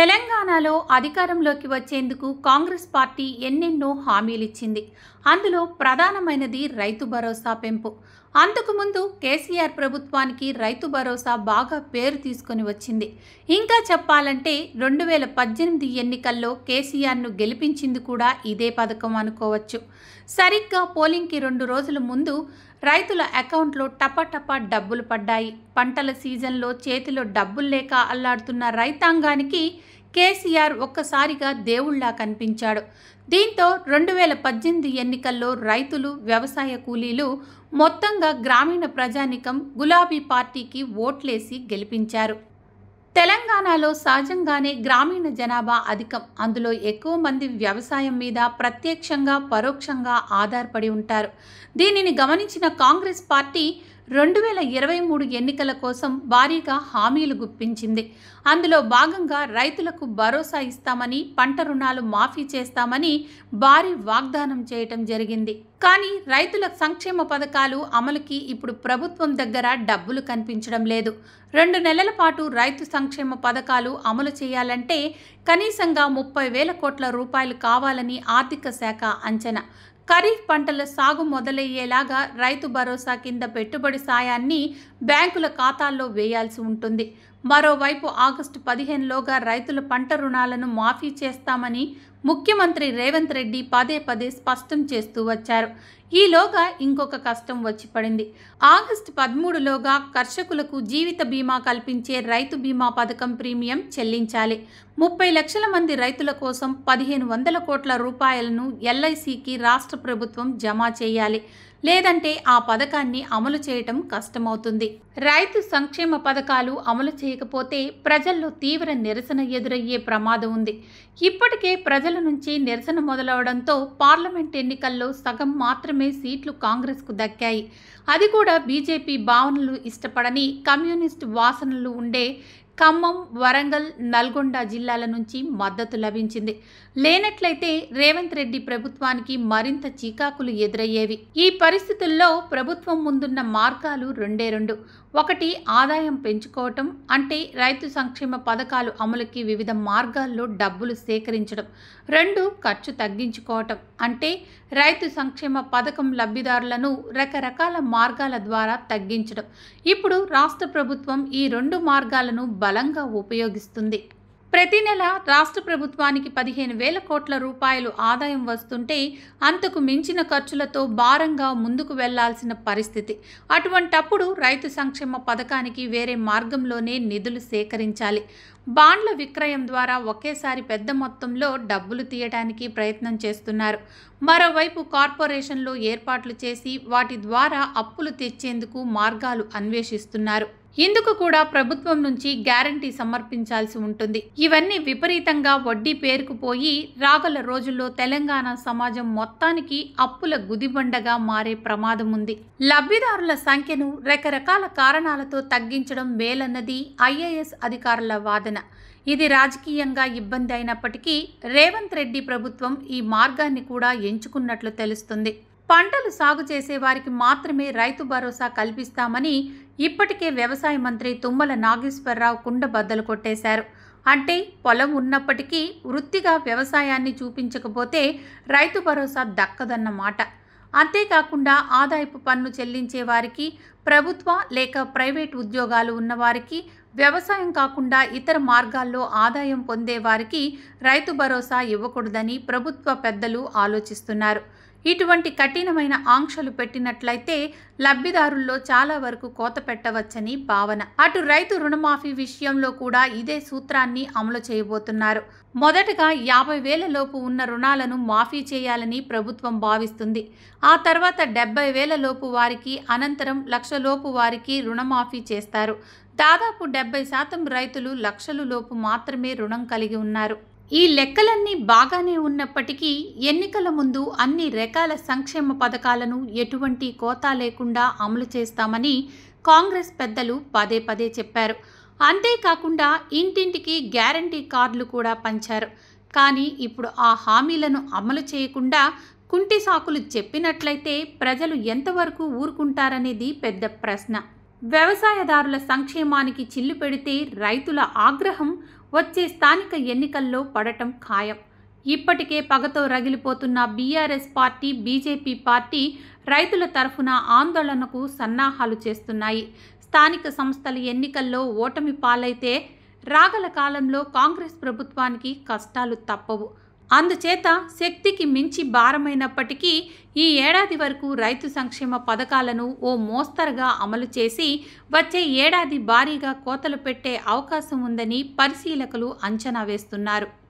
తెలంగాణ తెలంగాణలో అధికారంలోకి వచ్చేందుకు కాంగ్రెస్ పార్టీ ఎన్నెన్నో హామీలిచ్చింది అందులో ప్రధానమైనది రైతు భరోసా పెంపు అంతకుముందు కేసీఆర్ ప్రభుత్వానికి రైతు భరోసా బాగా పేరు తీసుకొని వచ్చింది ఇంకా చెప్పాలంటే రెండు వేల పద్దెనిమిది ఎన్నికల్లో కేసీఆర్ను గెలిపించింది కూడా ఇదే పథకం అనుకోవచ్చు సరిగ్గా పోలింగ్కి రెండు రోజుల ముందు రైతుల అకౌంట్లో టపాటపా డబ్బులు పడ్డాయి పంటల సీజన్లో చేతిలో డబ్బులు లేక అల్లాడుతున్న రైతాంగానికి కేసీఆర్ ఒక్కసారిగా దేవుళ్లా కనిపించాడు దీంతో రెండు వేల పద్దెనిమిది ఎన్నికల్లో రైతులు వ్యవసాయ కూలీలు మొత్తంగా గ్రామీణ ప్రజానికం గులాబీ పార్టీకి ఓట్లేసి గెలిపించారు తెలంగాణలో సహజంగానే గ్రామీణ జనాభా అధికం అందులో ఎక్కువ మంది వ్యవసాయం మీద ప్రత్యక్షంగా పరోక్షంగా ఆధారపడి ఉంటారు దీనిని గమనించిన కాంగ్రెస్ పార్టీ రెండు వేల ఇరవై మూడు ఎన్నికల కోసం భారీగా హామీలు గుప్పించింది అందులో భాగంగా రైతులకు భరోసా ఇస్తామని పంట రుణాలు మాఫీ చేస్తామని భారీ వాగ్దానం చేయటం జరిగింది కానీ రైతుల సంక్షేమ పథకాలు అమలుకి ఇప్పుడు ప్రభుత్వం దగ్గర డబ్బులు కనిపించడం లేదు రెండు నెలల పాటు రైతు సంక్షేమ పథకాలు అమలు చేయాలంటే కనీసంగా ముప్పై వేల కోట్ల రూపాయలు కావాలని ఆర్థిక శాఖ అంచనా ఖరీఫ్ పంటల సాగు మొదలయ్యేలాగా రైతు భరోసా కింద పెట్టుబడి సాయాన్ని బ్యాంకుల ఖాతాల్లో వేయాల్సి ఉంటుంది మరోవైపు ఆగస్టు పదిహేనులోగా రైతుల పంట రుణాలను మాఫీ చేస్తామని ముఖ్యమంత్రి రేవంత్ రెడ్డి పదే పదే స్పష్టం చేస్తూ వచ్చారు ఈలోగా ఇంకొక కష్టం వచ్చి పడింది ఆగస్టు పదమూడులోగా కర్షకులకు జీవిత బీమా కల్పించే రైతు బీమా పథకం ప్రీమియం చెల్లించాలి ముప్పై లక్షల మంది రైతుల కోసం పదిహేను వందల కోట్ల రూపాయలను ఎల్ఐసికి రాష్ట్ర ప్రభుత్వం జమ చేయాలి లేదంటే ఆ పథకాన్ని అమలు చేయటం కష్టమవుతుంది రైతు సంక్షేమ పథకాలు అమలు చేయకపోతే ప్రజల్లో తీవ్ర నిరసన ఎదురయ్యే ప్రమాదం ఉంది ఇప్పటికే ప్రజల నుంచి నిరసన మొదలవడంతో పార్లమెంట్ ఎన్నికల్లో సగం మాత్రమే సీట్లు కాంగ్రెస్కు దక్కాయి అది కూడా బీజేపీ భావనలు ఇష్టపడని కమ్యూనిస్ట్ వాసనలు ఉండే ఖమ్మం వరంగల్ నల్గొండ జిల్లాల నుంచి మద్దతు లభించింది లేనట్లయితే రేవంత్ రెడ్డి ప్రభుత్వానికి మరింత చీకాకులు ఎదురయ్యేవి ఈ పరిస్థితుల్లో ప్రభుత్వం ముందున్న మార్గాలు రెండే రెండు ఒకటి ఆదాయం పెంచుకోవటం అంటే రైతు సంక్షేమ పథకాలు అమలుకి వివిధ మార్గాల్లో డబ్బులు సేకరించడం రెండు ఖర్చు తగ్గించుకోవటం అంటే రైతు సంక్షేమ పథకం లబ్ధిదారులను రకరకాల మార్గాల ద్వారా తగ్గించడం ఇప్పుడు రాష్ట్ర ప్రభుత్వం ఈ రెండు మార్గాలను బలంగా ఉపయోగిస్తుంది ప్రతి నెల రాష్ట్ర ప్రభుత్వానికి పదిహేను వేల కోట్ల రూపాయలు ఆదాయం వస్తుంటే అంతకు మించిన ఖర్చులతో భారంగా ముందుకు వెళ్లాల్సిన పరిస్థితి అటువంటప్పుడు రైతు సంక్షేమ పథకానికి వేరే మార్గంలోనే నిధులు సేకరించాలి బాండ్ల విక్రయం ద్వారా ఒకేసారి పెద్ద మొత్తంలో డబ్బులు తీయడానికి ప్రయత్నం చేస్తున్నారు మరోవైపు కార్పొరేషన్లో ఏర్పాట్లు చేసి వాటి ద్వారా అప్పులు తెచ్చేందుకు మార్గాలు అన్వేషిస్తున్నారు ఇందుకు కూడా ప్రభుత్వం నుంచి గ్యారంటీ సమర్పించాల్సి ఉంటుంది ఇవన్నీ విపరీతంగా వడ్డీ పేరుకుపోయి రాగల రోజుల్లో తెలంగాణ సమాజం మొత్తానికి అప్పుల గుదిబండగా మారే ప్రమాదం ఉంది లబ్ధిదారుల సంఖ్యను రకరకాల కారణాలతో తగ్గించడం మేలన్నది ఐఏఎస్ అధికారుల వాదన ఇది రాజకీయంగా ఇబ్బంది అయినప్పటికీ రేవంత్ రెడ్డి ప్రభుత్వం ఈ మార్గాన్ని కూడా ఎంచుకున్నట్లు తెలుస్తుంది పంటలు సాగు చేసే వారికి మాత్రమే రైతు భరోసా కల్పిస్తామని ఇప్పటికే వ్యవసాయ మంత్రి తుమ్మల నాగేశ్వరరావు కుండ బద్దలు కొట్టేశారు అంటే పొలం ఉన్నప్పటికీ వృత్తిగా వ్యవసాయాన్ని చూపించకపోతే రైతు భరోసా దక్కదన్నమాట అంతేకాకుండా ఆదాయపు పన్ను చెల్లించే వారికి ప్రభుత్వ లేక ప్రైవేట్ ఉద్యోగాలు ఉన్నవారికి వ్యవసాయం కాకుండా ఇతర మార్గాల్లో ఆదాయం పొందే వారికి రైతు భరోసా ఇవ్వకూడదని ప్రభుత్వ పెద్దలు ఆలోచిస్తున్నారు ఇటువంటి కఠినమైన ఆంక్షలు పెట్టినట్లయితే లబ్ధిదారుల్లో చాలా వరకు కోత పెట్టవచ్చని భావన అటు రైతు రుణమాఫీ విషయంలో కూడా ఇదే సూత్రాన్ని అమలు చేయబోతున్నారు మొదటగా యాభై వేలలోపు ఉన్న రుణాలను మాఫీ చేయాలని ప్రభుత్వం భావిస్తుంది ఆ తర్వాత డెబ్బై వేలలోపు వారికి అనంతరం లక్షలోపు వారికి రుణమాఫీ చేస్తారు దాదాపు డెబ్బై శాతం రైతులు లక్షలు లోపు మాత్రమే రుణం కలిగి ఉన్నారు ఈ లెక్కలన్నీ బాగానే ఉన్నప్పటికీ ఎన్నికల ముందు అన్ని రకాల సంక్షేమ పథకాలను ఎటువంటి కోత లేకుండా అమలు చేస్తామని కాంగ్రెస్ పెద్దలు పదే పదే చెప్పారు అంతేకాకుండా ఇంటింటికి గ్యారంటీ కార్డులు కూడా పంచారు కానీ ఇప్పుడు ఆ హామీలను అమలు చేయకుండా కుంటి సాకులు చెప్పినట్లయితే ప్రజలు ఎంతవరకు ఊరుకుంటారనేది పెద్ద ప్రశ్న వ్యవసాయదారుల సంక్షేమానికి చిల్లు పెడితే రైతుల ఆగ్రహం వచ్చే స్థానిక ఎన్నికల్లో పడటం ఖాయం ఇప్పటికే పగతో రగిలిపోతున్న బీఆర్ఎస్ పార్టీ బీజేపీ పార్టీ రైతుల తరఫున ఆందోళనకు సన్నాహాలు చేస్తున్నాయి స్థానిక సంస్థల ఎన్నికల్లో ఓటమి పాలైతే రాగల కాలంలో కాంగ్రెస్ ప్రభుత్వానికి కష్టాలు తప్పవు అందుచేత శక్తికి మించి భారమైనప్పటికీ ఈ ఏడాది వరకు రైతు సంక్షేమ పథకాలను ఓ మోస్తరుగా అమలు చేసి వచ్చే ఏడాది భారీగా కోతలు పెట్టే అవకాశం ఉందని పరిశీలకులు అంచనా వేస్తున్నారు